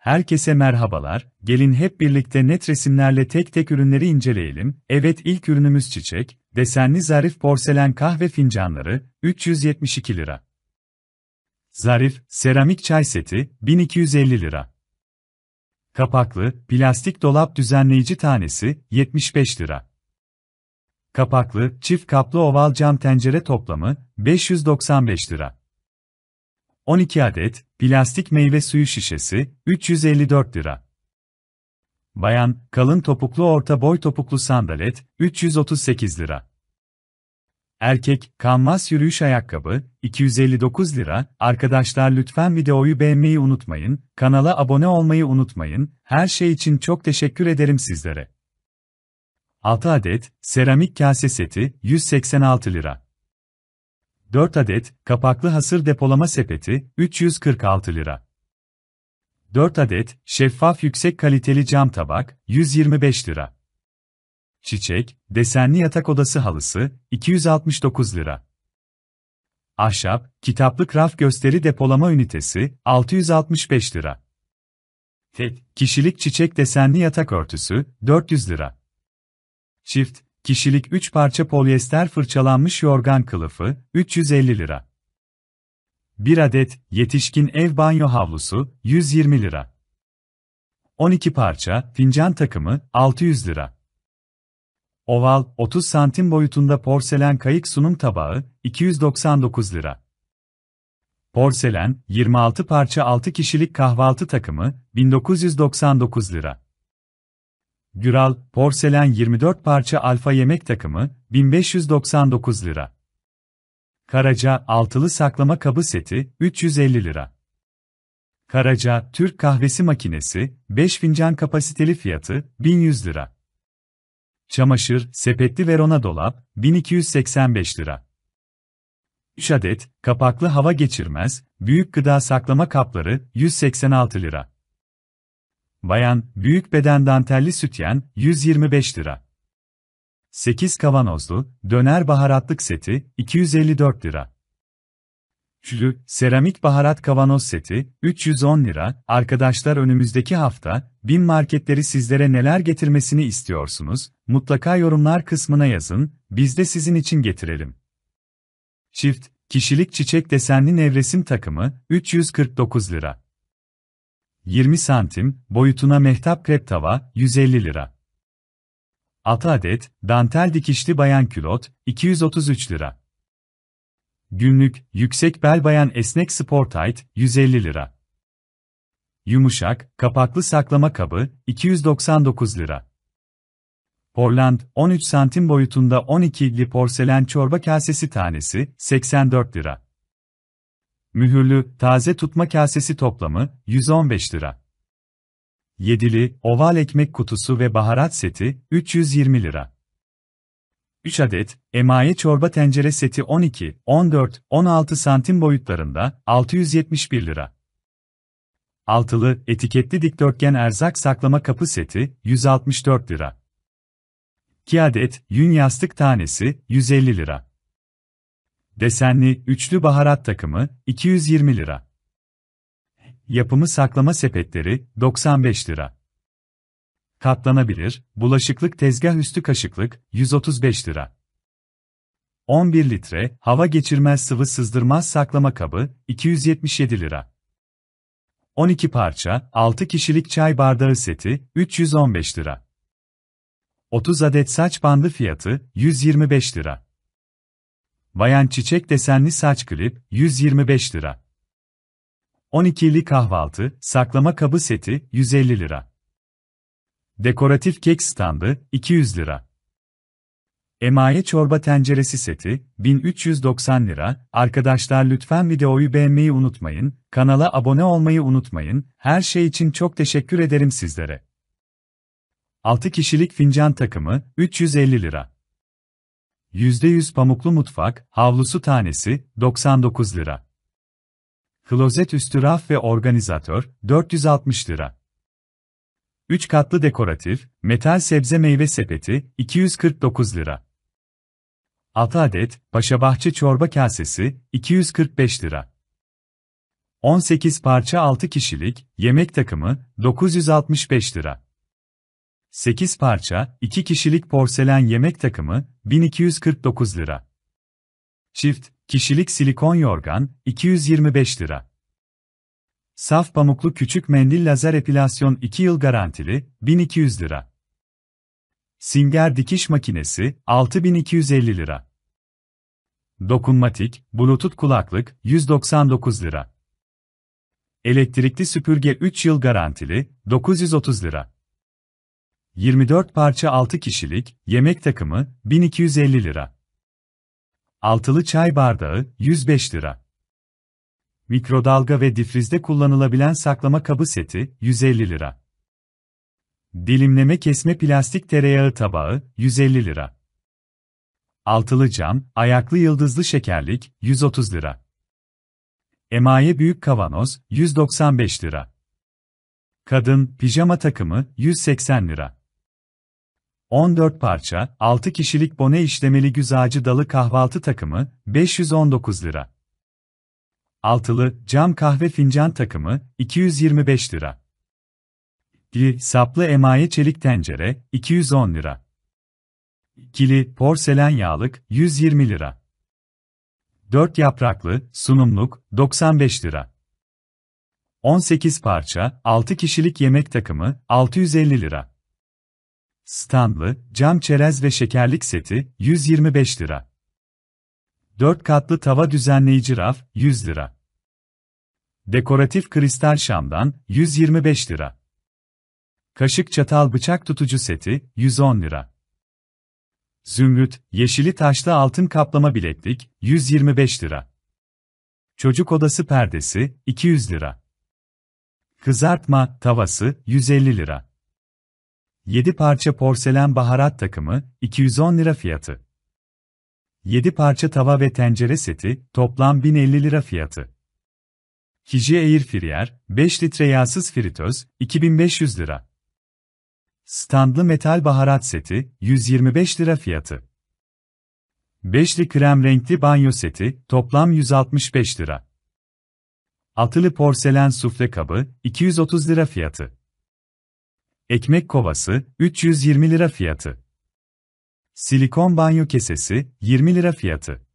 Herkese merhabalar, gelin hep birlikte net resimlerle tek tek ürünleri inceleyelim. Evet ilk ürünümüz çiçek, desenli zarif porselen kahve fincanları, 372 lira. Zarif, seramik çay seti, 1250 lira. Kapaklı, plastik dolap düzenleyici tanesi, 75 lira. Kapaklı, çift kaplı oval cam tencere toplamı, 595 lira. 12 adet, plastik meyve suyu şişesi, 354 lira. Bayan, kalın topuklu orta boy topuklu sandalet, 338 lira. Erkek, kanvas yürüyüş ayakkabı, 259 lira. Arkadaşlar lütfen videoyu beğenmeyi unutmayın, kanala abone olmayı unutmayın, her şey için çok teşekkür ederim sizlere. 6 adet, seramik kase seti, 186 lira. 4 adet, kapaklı hasır depolama sepeti, 346 lira. 4 adet, şeffaf yüksek kaliteli cam tabak, 125 lira. Çiçek, desenli yatak odası halısı, 269 lira. Ahşap, kitaplık raf gösteri depolama ünitesi, 665 lira. Tek, kişilik çiçek desenli yatak örtüsü, 400 lira. Çift, kişilik 3 parça polyester fırçalanmış yorgan kılıfı, 350 lira. 1 adet yetişkin ev banyo havlusu, 120 lira. 12 parça fincan takımı, 600 lira. Oval, 30 santim boyutunda porselen kayık sunum tabağı, 299 lira. Porselen, 26 parça 6 kişilik kahvaltı takımı, 1999 lira. Güral, porselen 24 parça alfa yemek takımı, 1599 lira. Karaca, altılı saklama kabı seti, 350 lira. Karaca, Türk kahvesi makinesi, 5 fincan kapasiteli fiyatı, 1100 lira. Çamaşır, sepetli Verona dolap, 1285 lira. 3 adet, kapaklı hava geçirmez, büyük gıda saklama kapları, 186 lira. Bayan, büyük beden dantelli sütyen, 125 lira. 8 kavanozlu, döner baharatlık seti, 254 lira. Külü, seramik baharat kavanoz seti, 310 lira. Arkadaşlar önümüzdeki hafta, bin marketleri sizlere neler getirmesini istiyorsunuz? Mutlaka yorumlar kısmına yazın, biz de sizin için getirelim. Çift, kişilik çiçek desenli nevresim takımı, 349 lira. 20 santim, boyutuna mehtap krep tava, 150 lira. 6 adet, dantel dikişli bayan külot, 233 lira. Günlük, yüksek bel bayan esnek spor tight, 150 lira. Yumuşak, kapaklı saklama kabı, 299 lira. Portland, 13 santim boyutunda 12 12'li porselen çorba kasesi tanesi, 84 lira. Mühürlü, taze tutma kasesi toplamı 115 lira. Yedili, oval ekmek kutusu ve baharat seti 320 lira. 3 adet, emaye çorba tencere seti 12, 14, 16 santim boyutlarında 671 lira. Altılı, etiketli dikdörtgen erzak saklama kapı seti 164 lira. 2 adet, yün yastık tanesi 150 lira. Desenli, üçlü baharat takımı, 220 lira. Yapımı saklama sepetleri, 95 lira. Katlanabilir, bulaşıklık tezgah üstü kaşıklık, 135 lira. 11 litre, hava geçirmez sıvı sızdırmaz saklama kabı, 277 lira. 12 parça, 6 kişilik çay bardağı seti, 315 lira. 30 adet saç bandı fiyatı, 125 lira. Bayan Çiçek desenli saç klip 125 lira. 12'li kahvaltı saklama kabı seti 150 lira. Dekoratif kek standı 200 lira. Emaye çorba tenceresi seti 1390 lira. Arkadaşlar lütfen videoyu beğenmeyi unutmayın, kanala abone olmayı unutmayın. Her şey için çok teşekkür ederim sizlere. 6 kişilik fincan takımı 350 lira. %100 pamuklu mutfak, havlusu tanesi, 99 lira. Klozet üstü raf ve organizatör, 460 lira. 3 katlı dekoratif, metal sebze meyve sepeti, 249 lira. 6 adet, paşa bahçe çorba kasesi, 245 lira. 18 parça 6 kişilik, yemek takımı, 965 lira. 8 parça, 2 kişilik porselen yemek takımı, 1249 lira. Çift, kişilik silikon yorgan, 225 lira. Saf pamuklu küçük mendil lazer epilasyon 2 yıl garantili, 1200 lira. Singer dikiş makinesi, 6250 lira. Dokunmatik, bluetooth kulaklık, 199 lira. Elektrikli süpürge 3 yıl garantili, 930 lira. 24 parça 6 kişilik, yemek takımı, 1250 lira. Altılı çay bardağı, 105 lira. Mikrodalga ve difrizde kullanılabilen saklama kabı seti, 150 lira. Dilimleme kesme plastik tereyağı tabağı, 150 lira. Altılı cam, ayaklı yıldızlı şekerlik, 130 lira. Emaye büyük kavanoz, 195 lira. Kadın, pijama takımı, 180 lira. 14 parça, 6 kişilik bone işlemeli güzacı dalı kahvaltı takımı, 519 lira. Altılı, cam kahve fincan takımı, 225 lira. 1. Saplı emaye çelik tencere, 210 lira. Kili, porselen yağlık, 120 lira. 4 yapraklı, sunumluk, 95 lira. 18 parça, 6 kişilik yemek takımı, 650 lira. Standlı, cam çerez ve şekerlik seti, 125 lira. 4 katlı tava düzenleyici raf, 100 lira. Dekoratif kristal şamdan, 125 lira. Kaşık çatal bıçak tutucu seti, 110 lira. Zümrüt, yeşili taşlı altın kaplama bileklik, 125 lira. Çocuk odası perdesi, 200 lira. Kızartma, tavası, 150 lira. 7 parça porselen baharat takımı, 210 lira fiyatı. 7 parça tava ve tencere seti, toplam 1050 lira fiyatı. Hiji Air Fryer, 5 litre yağsız fritöz, 2500 lira. Standlı metal baharat seti, 125 lira fiyatı. Beşli krem renkli banyo seti, toplam 165 lira. Atılı porselen sufle kabı, 230 lira fiyatı. Ekmek kovası 320 lira fiyatı. Silikon banyo kesesi 20 lira fiyatı.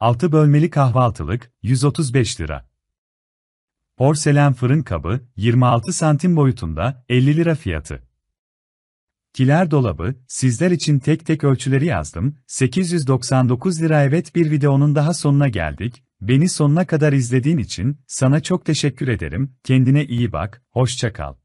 6 bölmeli kahvaltılık 135 lira. Porselen fırın kabı 26 santim boyutunda 50 lira fiyatı. Kiler dolabı, sizler için tek tek ölçüleri yazdım, 899 lira evet bir videonun daha sonuna geldik, beni sonuna kadar izlediğin için, sana çok teşekkür ederim, kendine iyi bak, hoşça kal.